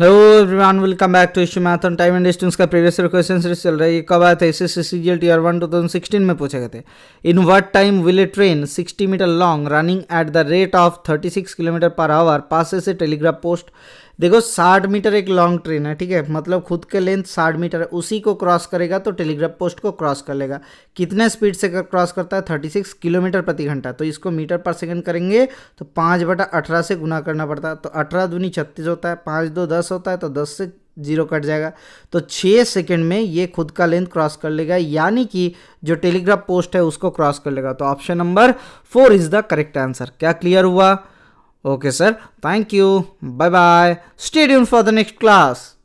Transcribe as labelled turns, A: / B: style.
A: Hello everyone welcome back to इश्यू मैथन time and distance का प्रीवियस क्वेश्चन सीरीज चल रहा है ये कब आया था S S C G L T R one two thousand sixteen में पूछे गए थे in what time will a train sixty metre long running at the rate of thirty six kilometre per hour pass से telegraph post देखो साठ metre एक long train है ठीक है मतलब खुद के लेंथ साठ मीटर है उसी को क्रॉस करेगा तो टेलीग्राफ पोस्ट को क्रॉस कर लेगा कितने स्पीड से कर, क्रॉस करता है थर्टी सिक्स किलोमीटर प्रति घंटा तो इसको मीटर पर सेकेंड करेंगे तो पाँच बटा अठारह से गुना करना पड़ता है तो अठारह दूनी छत्तीस होता है पाँच दो दस होता है तो दस से जीरो कट जाएगा तो छः सेकेंड में ये खुद का लेंथ क्रॉस कर लेगा यानी कि जो टेलीग्राफ पोस्ट है उसको क्रॉस कर लेगा तो option number four is the correct answer क्या क्लियर हुआ Okay sir, thank you. Bye bye. Stay tuned for the next class.